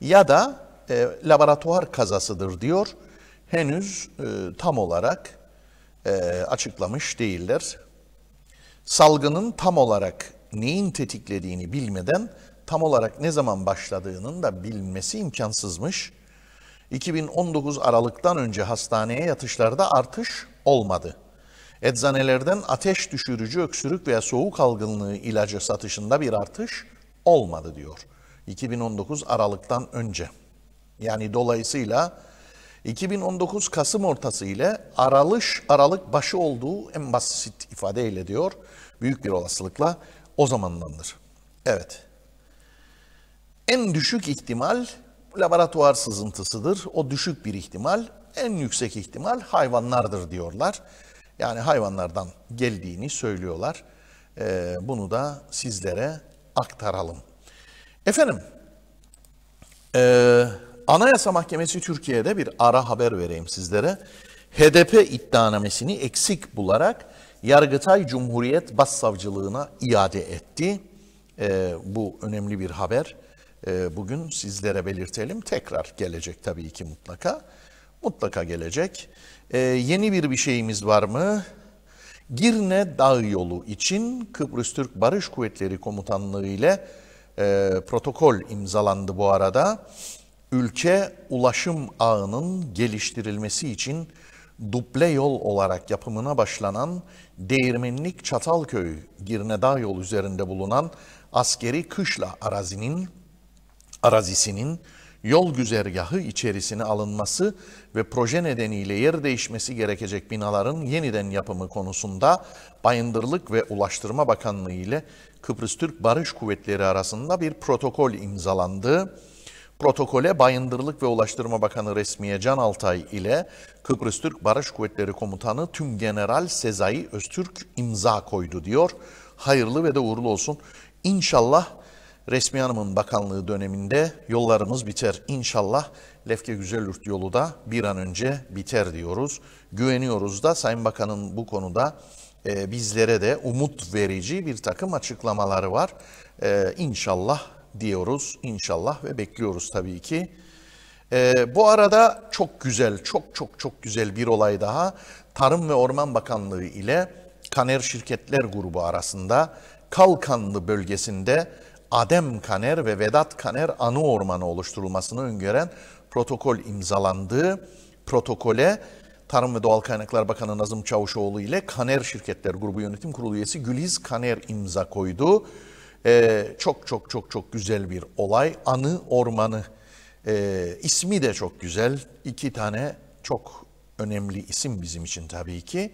ya da e, laboratuvar kazasıdır diyor. Henüz e, tam olarak e, açıklamış değiller. Salgının tam olarak neyin tetiklediğini bilmeden tam olarak ne zaman başladığının da bilmesi imkansızmış. 2019 Aralık'tan önce hastaneye yatışlarda artış olmadı. Eczanelerden ateş düşürücü öksürük veya soğuk algınlığı ilacı satışında bir artış olmadı diyor. 2019 Aralık'tan önce. Yani dolayısıyla 2019 Kasım ortası ile aralış Aralık başı olduğu en basit ifadeyle diyor. Büyük bir olasılıkla o zamandandır. Evet. En düşük ihtimal laboratuvar sızıntısıdır. O düşük bir ihtimal. En yüksek ihtimal hayvanlardır diyorlar. Yani hayvanlardan geldiğini söylüyorlar. Ee, bunu da sizlere aktaralım. Efendim, e, Anayasa Mahkemesi Türkiye'de bir ara haber vereyim sizlere. HDP iddianamesini eksik bularak Yargıtay Cumhuriyet Başsavcılığına iade etti. E, bu önemli bir haber. Ee, bugün sizlere belirtelim. Tekrar gelecek tabii ki mutlaka. Mutlaka gelecek. Ee, yeni bir bir şeyimiz var mı? Girne Dağ Yolu için Kıbrıs Türk Barış Kuvvetleri Komutanlığı ile e, protokol imzalandı bu arada. Ülke ulaşım ağının geliştirilmesi için duble yol olarak yapımına başlanan Değirmenlik Çatalköy Girne Dağ Yolu üzerinde bulunan askeri kışla arazinin arazisinin yol güzergahı içerisine alınması ve proje nedeniyle yer değişmesi gerekecek binaların yeniden yapımı konusunda Bayındırlık ve Ulaştırma Bakanlığı ile Kıbrıs Türk Barış Kuvvetleri arasında bir protokol imzalandı. Protokole Bayındırlık ve Ulaştırma Bakanı Resmiye Can Altay ile Kıbrıs Türk Barış Kuvvetleri Komutanı Tüm General Sezai Öztürk imza koydu diyor. Hayırlı ve de uğurlu olsun. İnşallah Resmi Hanım'ın bakanlığı döneminde yollarımız biter. İnşallah Lefke Güzelürt yolu da bir an önce biter diyoruz. Güveniyoruz da Sayın Bakan'ın bu konuda e, bizlere de umut verici bir takım açıklamaları var. E, inşallah diyoruz, inşallah ve bekliyoruz tabii ki. E, bu arada çok güzel, çok çok çok güzel bir olay daha Tarım ve Orman Bakanlığı ile Kaner Şirketler Grubu arasında Kalkanlı bölgesinde Adem Kaner ve Vedat Kaner anı ormanı oluşturulmasını öngören protokol imzalandı. Protokole Tarım ve Doğal Kaynaklar Bakanı Nazım Çavuşoğlu ile Kaner Şirketler Grubu Yönetim Kurulu üyesi Güliz Kaner imza koydu. Ee, çok çok çok çok güzel bir olay. Anı Ormanı e, ismi de çok güzel. İki tane çok önemli isim bizim için tabii ki.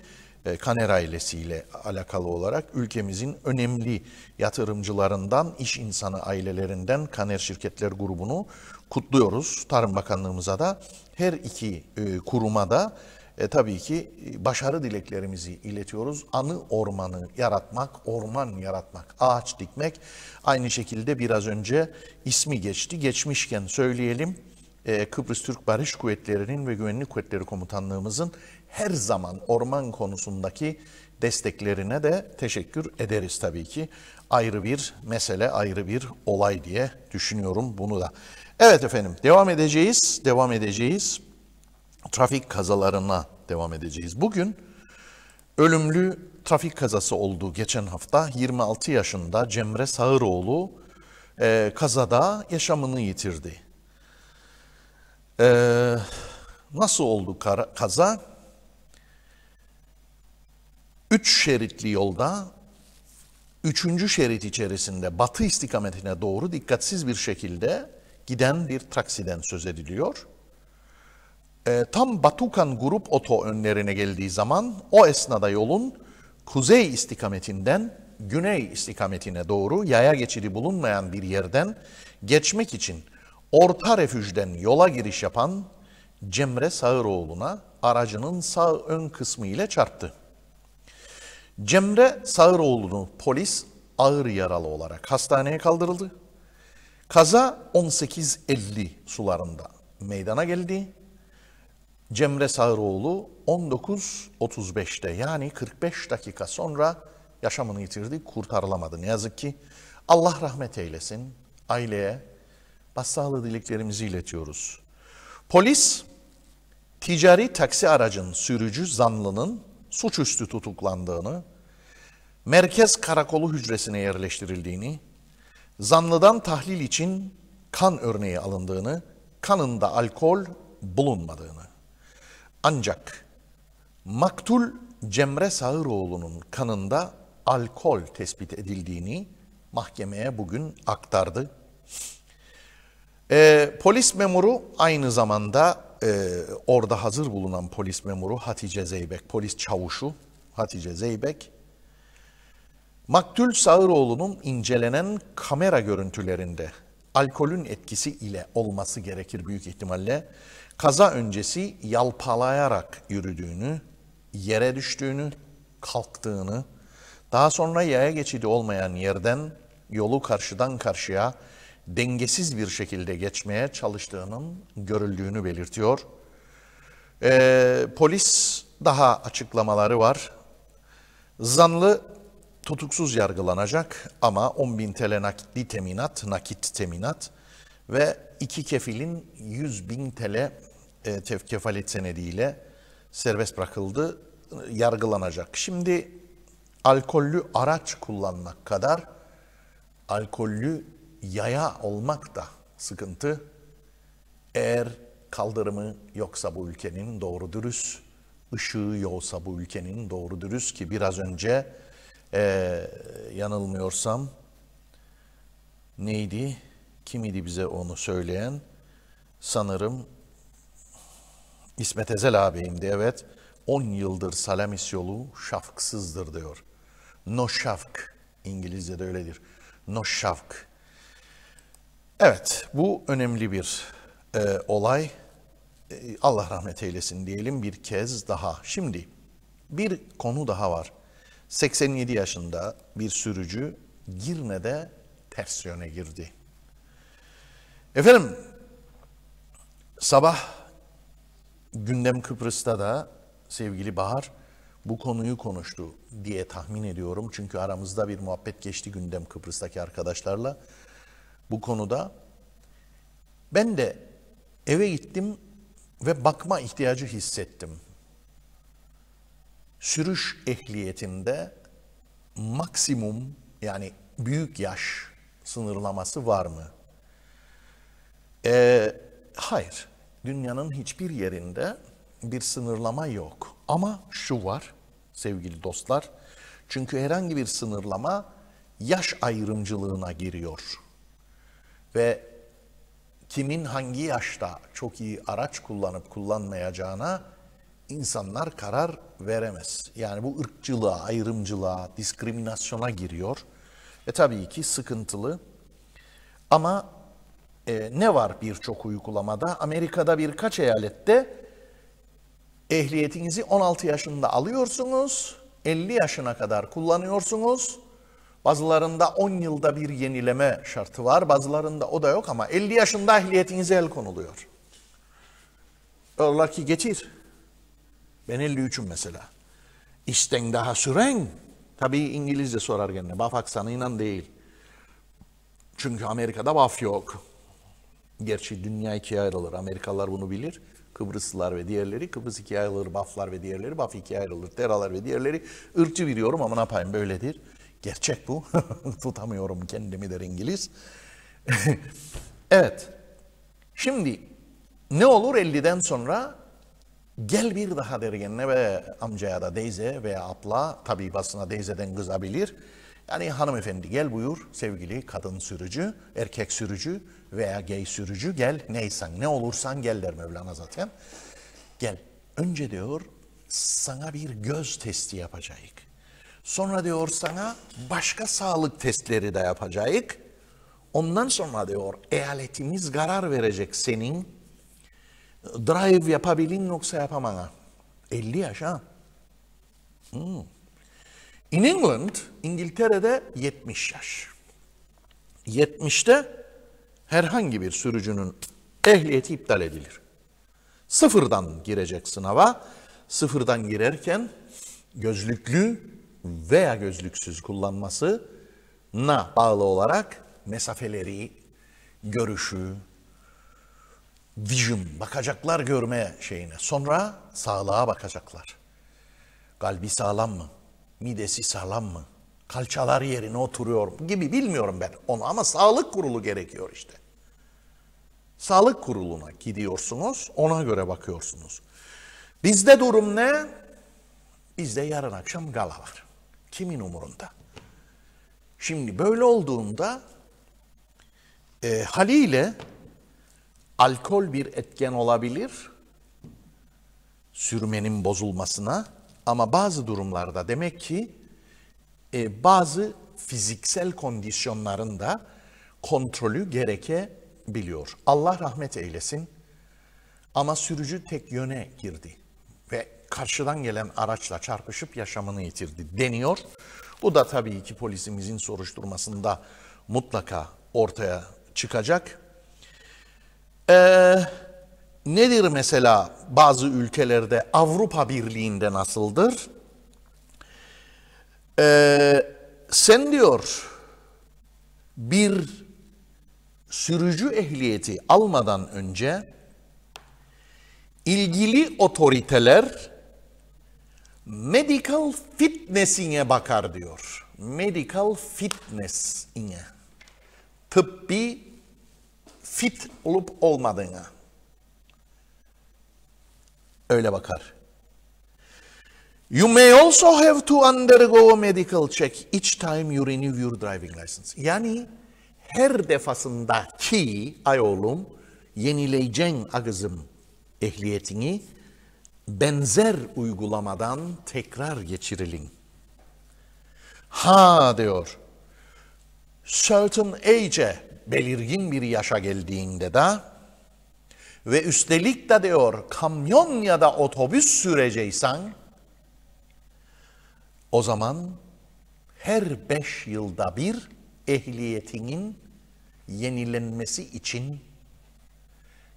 Kaner e, ailesiyle alakalı olarak ülkemizin önemli yatırımcılarından, iş insanı ailelerinden Kaner Şirketler Grubu'nu kutluyoruz. Tarım Bakanlığımıza da her iki e, kuruma da e, tabii ki e, başarı dileklerimizi iletiyoruz. Anı ormanı yaratmak, orman yaratmak, ağaç dikmek. Aynı şekilde biraz önce ismi geçti. Geçmişken söyleyelim. Kıbrıs Türk Barış Kuvvetleri'nin ve Güvenlik Kuvvetleri Komutanlığımızın her zaman orman konusundaki desteklerine de teşekkür ederiz tabii ki. Ayrı bir mesele, ayrı bir olay diye düşünüyorum bunu da. Evet efendim devam edeceğiz, devam edeceğiz. Trafik kazalarına devam edeceğiz. Bugün ölümlü trafik kazası oldu geçen hafta. 26 yaşında Cemre Sağıroğlu e, kazada yaşamını yitirdi. E, nasıl oldu kaza? üç şeritli yolda üçüncü şerit içerisinde batı istikametine doğru dikkatsiz bir şekilde giden bir taksiden söz ediliyor. E, tam Batukan Grup Oto önlerine geldiği zaman o esnada yolun kuzey istikametinden güney istikametine doğru yaya geçidi bulunmayan bir yerden geçmek için orta refüjden yola giriş yapan Cemre Sağıroğlu'na aracının sağ ön kısmı ile çarptı. Cemre Sağıroğlu'nu polis ağır yaralı olarak hastaneye kaldırıldı. Kaza 18.50 sularında meydana geldi. Cemre Sağıroğlu 19.35'te yani 45 dakika sonra yaşamını yitirdi, kurtarılamadı. Ne yazık ki Allah rahmet eylesin. Aileye başsağlığı dileklerimizi iletiyoruz. Polis, ticari taksi aracın sürücü zanlının suçüstü tutuklandığını, merkez karakolu hücresine yerleştirildiğini, zanlıdan tahlil için kan örneği alındığını, kanında alkol bulunmadığını. Ancak maktul Cemre Sağıroğlu'nun kanında alkol tespit edildiğini mahkemeye bugün aktardı. Ee, polis memuru aynı zamanda e, orada hazır bulunan polis memuru Hatice Zeybek, polis çavuşu Hatice Zeybek, Maktul Sağıroğlu'nun incelenen kamera görüntülerinde alkolün etkisi ile olması gerekir büyük ihtimalle kaza öncesi yalpalayarak yürüdüğünü, yere düştüğünü, kalktığını, daha sonra yaya geçidi olmayan yerden yolu karşıdan karşıya dengesiz bir şekilde geçmeye çalıştığının görüldüğünü belirtiyor. Ee, polis daha açıklamaları var. Zanlı tutuksuz yargılanacak ama 10 bin TL nakitli teminat, nakit teminat ve iki kefilin 100 bin TL e, kefalet senediyle serbest bırakıldı, yargılanacak. Şimdi alkollü araç kullanmak kadar alkollü yaya olmak da sıkıntı. Eğer kaldırımı yoksa bu ülkenin doğru dürüst, ışığı yoksa bu ülkenin doğru dürüst ki biraz önce e, yanılmıyorsam neydi? Kim idi bize onu söyleyen? Sanırım İsmet Ezel ağabeyimdi evet. 10 yıldır Salamis yolu şafksızdır diyor. No şafk İngilizce'de öyledir. No şafk Evet, bu önemli bir e, olay. E, Allah rahmet eylesin diyelim bir kez daha. Şimdi bir konu daha var. 87 yaşında bir sürücü Girne'de ters yöne girdi. Efendim, sabah gündem Kıbrıs'ta da sevgili Bahar bu konuyu konuştu diye tahmin ediyorum. Çünkü aramızda bir muhabbet geçti gündem Kıbrıs'taki arkadaşlarla bu konuda. Ben de eve gittim ve bakma ihtiyacı hissettim. Sürüş ehliyetinde maksimum yani büyük yaş sınırlaması var mı? Ee, hayır. Dünyanın hiçbir yerinde bir sınırlama yok. Ama şu var sevgili dostlar. Çünkü herhangi bir sınırlama yaş ayrımcılığına giriyor ve kimin hangi yaşta çok iyi araç kullanıp kullanmayacağına insanlar karar veremez. Yani bu ırkçılığa, ayrımcılığa, diskriminasyona giriyor. Ve tabii ki sıkıntılı. Ama e, ne var birçok uygulamada? Amerika'da birkaç eyalette ehliyetinizi 16 yaşında alıyorsunuz, 50 yaşına kadar kullanıyorsunuz. Bazılarında 10 yılda bir yenileme şartı var. Bazılarında o da yok ama 50 yaşında ehliyetinize el konuluyor. Diyorlar ki geçir. Ben 53'üm mesela. İsten daha süren. Tabii İngilizce sorar kendine. Baf aksanıyla değil. Çünkü Amerika'da baf yok. Gerçi dünya ikiye ayrılır. Amerikalılar bunu bilir. Kıbrıslılar ve diğerleri. Kıbrıs ikiye ayrılır. Baflar ve diğerleri. Baf ikiye ayrılır. deralar ve diğerleri. Irkçı biliyorum ama ne yapayım böyledir. Gerçek bu. Tutamıyorum kendimi der İngiliz. evet. Şimdi ne olur 50'den sonra gel bir daha der ve amcaya da deyze veya abla tabi basına deyzeden kızabilir. Yani hanımefendi gel buyur sevgili kadın sürücü, erkek sürücü veya gay sürücü gel neysen ne olursan gel der Mevlana zaten. Gel önce diyor sana bir göz testi yapacağız. Sonra diyor sana başka sağlık testleri de yapacağız. Ondan sonra diyor eyaletimiz karar verecek senin drive yapabilin yoksa yapamana. 50 yaş ha. Hmm. In England, İngiltere'de 70 yaş. 70'te herhangi bir sürücünün ehliyeti iptal edilir. Sıfırdan girecek sınava. Sıfırdan girerken gözlüklü veya gözlüksüz kullanması na bağlı olarak mesafeleri, görüşü, vision, bakacaklar görme şeyine. Sonra sağlığa bakacaklar. Kalbi sağlam mı? Midesi sağlam mı? Kalçalar yerine oturuyor gibi bilmiyorum ben onu ama sağlık kurulu gerekiyor işte. Sağlık kuruluna gidiyorsunuz, ona göre bakıyorsunuz. Bizde durum ne? Bizde yarın akşam gala var. Kimin umurunda? Şimdi böyle olduğunda e, haliyle alkol bir etken olabilir sürmenin bozulmasına ama bazı durumlarda demek ki e, bazı fiziksel kondisyonların da kontrolü gerekebiliyor. Allah rahmet eylesin ama sürücü tek yöne girdi ve karşıdan gelen araçla çarpışıp yaşamını yitirdi deniyor. Bu da tabii ki polisimizin soruşturmasında mutlaka ortaya çıkacak. Ee, nedir mesela bazı ülkelerde Avrupa Birliği'nde nasıldır? Ee, sen diyor bir sürücü ehliyeti almadan önce ilgili otoriteler medical fitness'ine bakar diyor. Medical fitness'ine. Tıbbi fit olup olmadığına. Öyle bakar. You may also have to undergo a medical check each time you renew your driving license. Yani her defasında ki ay oğlum yenileyeceksin agızım ah ehliyetini benzer uygulamadan tekrar geçirilin. Ha diyor. Certain age'e belirgin bir yaşa geldiğinde de ve üstelik de diyor kamyon ya da otobüs süreceysen o zaman her beş yılda bir ehliyetinin yenilenmesi için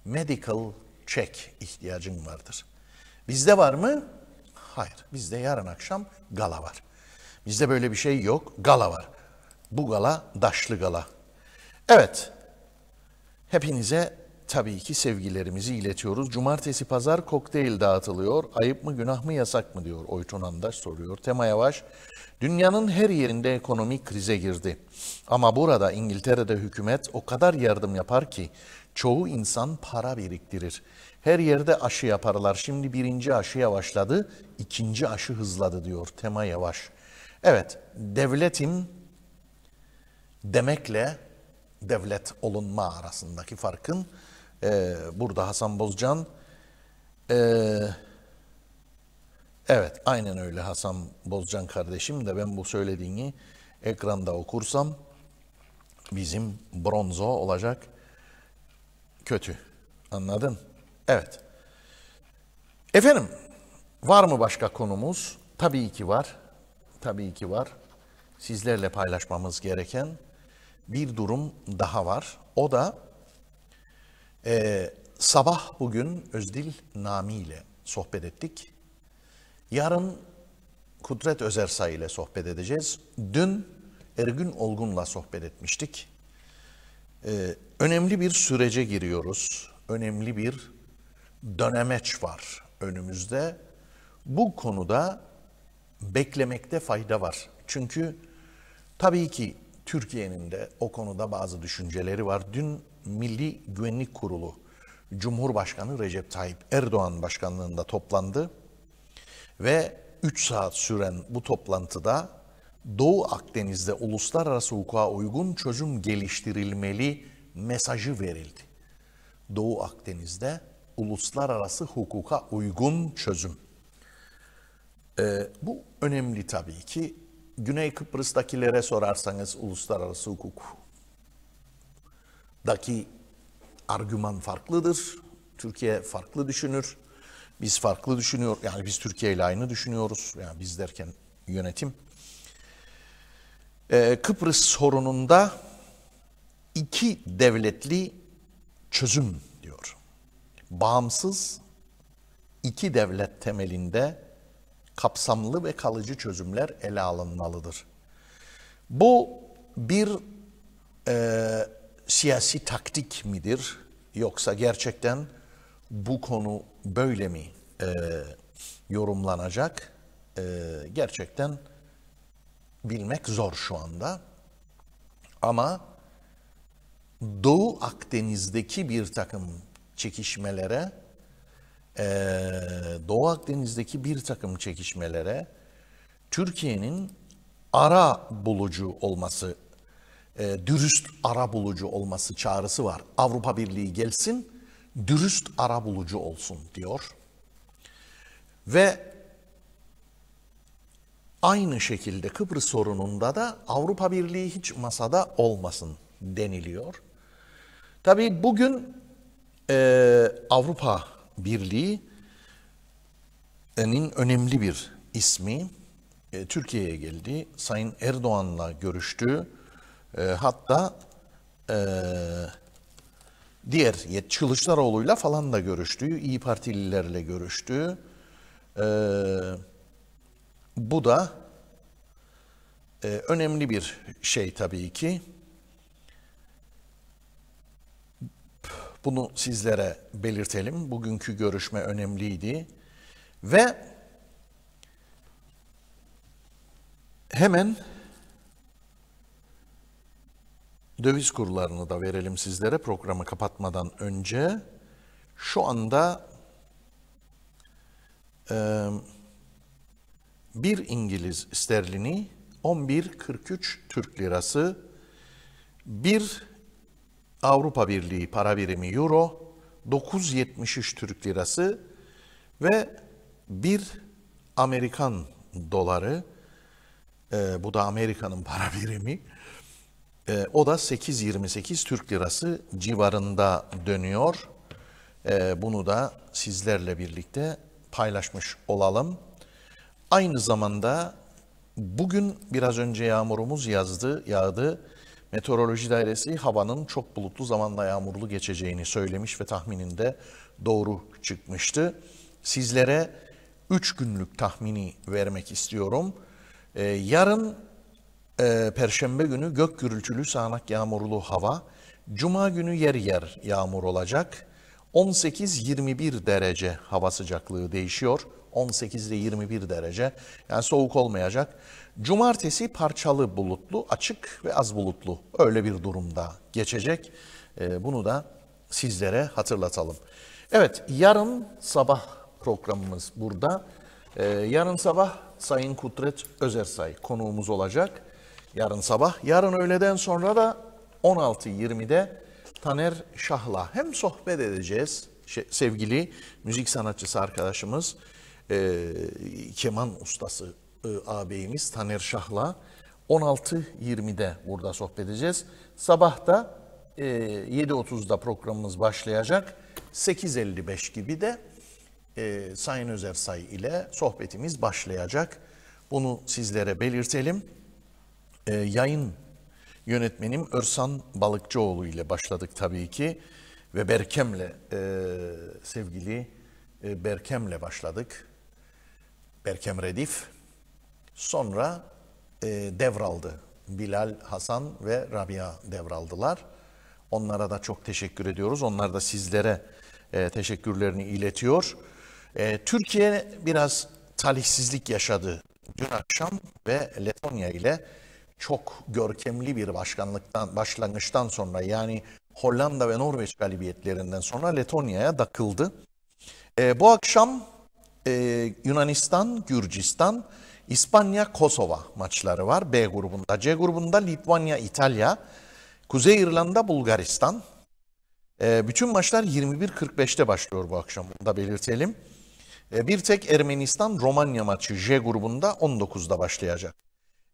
medical check ihtiyacın vardır.'' Bizde var mı? Hayır. Bizde yarın akşam gala var. Bizde böyle bir şey yok. Gala var. Bu gala daşlı gala. Evet. Hepinize tabii ki sevgilerimizi iletiyoruz. Cumartesi pazar kokteyl dağıtılıyor. Ayıp mı günah mı yasak mı diyor Oytun Andaş soruyor. Tema Yavaş, dünyanın her yerinde ekonomik krize girdi. Ama burada İngiltere'de hükümet o kadar yardım yapar ki çoğu insan para biriktirir. Her yerde aşı yaparlar. Şimdi birinci aşı yavaşladı, ikinci aşı hızladı diyor. Tema yavaş. Evet, devletim demekle devlet olunma arasındaki farkın e, burada Hasan Bozcan e, evet aynen öyle Hasan Bozcan kardeşim de ben bu söylediğini ekranda okursam bizim bronzo olacak kötü anladın Evet. Efendim, var mı başka konumuz? Tabii ki var. Tabii ki var. Sizlerle paylaşmamız gereken bir durum daha var. O da e, sabah bugün Özdil Nami ile sohbet ettik. Yarın Kudret Özersay ile sohbet edeceğiz. Dün Ergün Olgun'la sohbet etmiştik. Ee, önemli bir sürece giriyoruz. Önemli bir dönemeç var önümüzde. Bu konuda beklemekte fayda var. Çünkü tabii ki Türkiye'nin de o konuda bazı düşünceleri var. Dün Milli Güvenlik Kurulu Cumhurbaşkanı Recep Tayyip Erdoğan başkanlığında toplandı ve 3 saat süren bu toplantıda Doğu Akdeniz'de uluslararası hukuka uygun çözüm geliştirilmeli mesajı verildi. Doğu Akdeniz'de uluslararası hukuka uygun çözüm. E, bu önemli tabii ki. Güney Kıbrıs'takilere sorarsanız uluslararası hukukdaki argüman farklıdır. Türkiye farklı düşünür. Biz farklı düşünüyor. Yani biz Türkiye ile aynı düşünüyoruz. Yani biz derken yönetim. Ee, Kıbrıs sorununda iki devletli çözüm diyor bağımsız iki devlet temelinde kapsamlı ve kalıcı çözümler ele alınmalıdır. Bu bir e, siyasi taktik midir yoksa gerçekten bu konu böyle mi e, yorumlanacak? E, gerçekten bilmek zor şu anda. Ama Doğu Akdeniz'deki bir takım çekişmelere, e, Doğu Akdeniz'deki bir takım çekişmelere Türkiye'nin ara bulucu olması, e, dürüst ara bulucu olması çağrısı var. Avrupa Birliği gelsin, dürüst ara bulucu olsun diyor. Ve aynı şekilde Kıbrıs sorununda da Avrupa Birliği hiç masada olmasın deniliyor. Tabii bugün e, Avrupa Birliği'nin önemli bir ismi e, Türkiye'ye geldi. Sayın Erdoğan'la görüştü. E, hatta e, diğer yetki Kılıçdaroğlu'yla falan da görüştü. İyi Partililerle görüştü. E, bu da e, önemli bir şey tabii ki. Bunu sizlere belirtelim. Bugünkü görüşme önemliydi. Ve hemen döviz kurlarını da verelim sizlere programı kapatmadan önce. Şu anda e, bir İngiliz sterlini 11.43 Türk lirası, bir Avrupa Birliği para birimi euro, 9.73 Türk lirası ve 1 Amerikan doları, e, bu da Amerika'nın para birimi, e, o da 8.28 Türk lirası civarında dönüyor. E, bunu da sizlerle birlikte paylaşmış olalım. Aynı zamanda bugün biraz önce yağmurumuz yazdı, yağdı. Meteoroloji Dairesi havanın çok bulutlu zamanla yağmurlu geçeceğini söylemiş ve tahmininde doğru çıkmıştı. Sizlere 3 günlük tahmini vermek istiyorum. Ee, yarın e, Perşembe günü gök gürültülü sağanak yağmurlu hava, Cuma günü yer yer yağmur olacak. 18-21 derece hava sıcaklığı değişiyor. 18 ile 21 derece yani soğuk olmayacak. Cumartesi parçalı bulutlu, açık ve az bulutlu öyle bir durumda geçecek. Ee, bunu da sizlere hatırlatalım. Evet yarın sabah programımız burada. Ee, yarın sabah Sayın Kudret Özersay konuğumuz olacak. Yarın sabah, yarın öğleden sonra da 16.20'de Taner Şah'la hem sohbet edeceğiz sevgili müzik sanatçısı arkadaşımız, ee, keman ustası e, ağabeyimiz Taner Şah'la 16.20'de burada sohbet edeceğiz. Sabah da 7.30'da e, programımız başlayacak. 8.55 gibi de e, Sayın Özer ile sohbetimiz başlayacak. Bunu sizlere belirtelim. E, yayın yönetmenim Örsan Balıkçıoğlu ile başladık tabii ki. Ve Berkem'le sevgili Berkem'le başladık. Berkem Redif. Sonra e, devraldı. Bilal, Hasan ve Rabia devraldılar. Onlara da çok teşekkür ediyoruz. Onlar da sizlere e, teşekkürlerini iletiyor. E, Türkiye biraz talihsizlik yaşadı dün akşam ve Letonya ile çok görkemli bir başkanlıktan başlangıçtan sonra yani Hollanda ve Norveç galibiyetlerinden sonra Letonya'ya dakıldı. E, bu akşam e, Yunanistan, Gürcistan İspanya-Kosova maçları var B grubunda. C grubunda Litvanya-İtalya, Kuzey İrlanda-Bulgaristan. E, ee, bütün maçlar 21.45'te başlıyor bu akşam. Bunu da belirtelim. E, bir tek Ermenistan-Romanya maçı J grubunda 19'da başlayacak.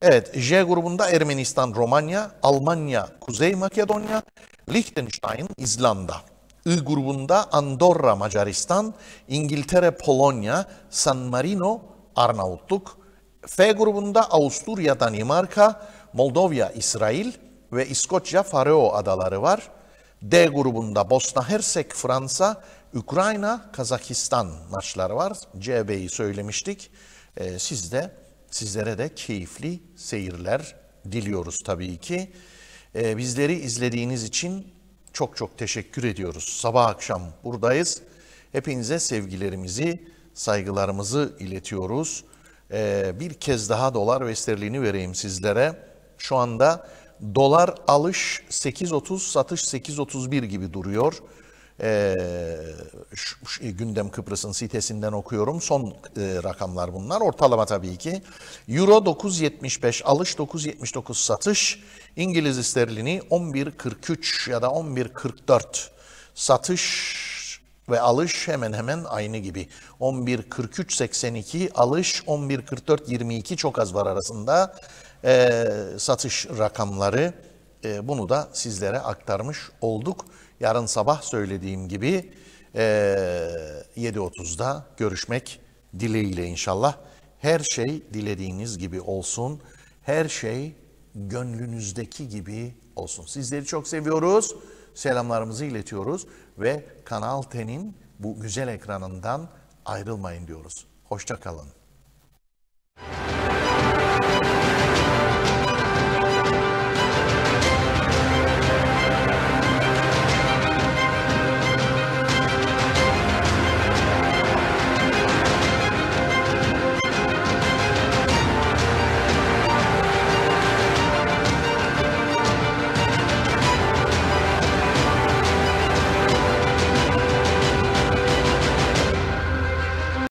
Evet, J grubunda Ermenistan, Romanya, Almanya, Kuzey Makedonya, Liechtenstein, İzlanda. I grubunda Andorra, Macaristan, İngiltere, Polonya, San Marino, Arnavutluk, F grubunda Avusturya, Danimarka, Moldova, İsrail ve İskoçya, Faroe adaları var. D grubunda Bosna Hersek, Fransa, Ukrayna, Kazakistan maçları var. CB'yi söylemiştik. Ee, siz de sizlere de keyifli seyirler diliyoruz tabii ki. Ee, bizleri izlediğiniz için çok çok teşekkür ediyoruz. Sabah akşam buradayız. Hepinize sevgilerimizi, saygılarımızı iletiyoruz. Ee, bir kez daha dolar ve sterlini vereyim sizlere. Şu anda dolar alış 8.30 satış 8.31 gibi duruyor. Ee, şu, şu, e, gündem Kıbrıs'ın sitesinden okuyorum. Son e, rakamlar bunlar. Ortalama tabii ki. Euro 9.75 alış 9.79 satış. İngiliz sterlini 11.43 ya da 11.44 satış ve alış hemen hemen aynı gibi. 11.43.82 alış, 11.44.22 çok az var arasında e, satış rakamları. E, bunu da sizlere aktarmış olduk. Yarın sabah söylediğim gibi e, 7.30'da görüşmek dileğiyle inşallah. Her şey dilediğiniz gibi olsun. Her şey gönlünüzdeki gibi olsun. Sizleri çok seviyoruz. Selamlarımızı iletiyoruz ve Kanal T'nin bu güzel ekranından ayrılmayın diyoruz. Hoşça kalın.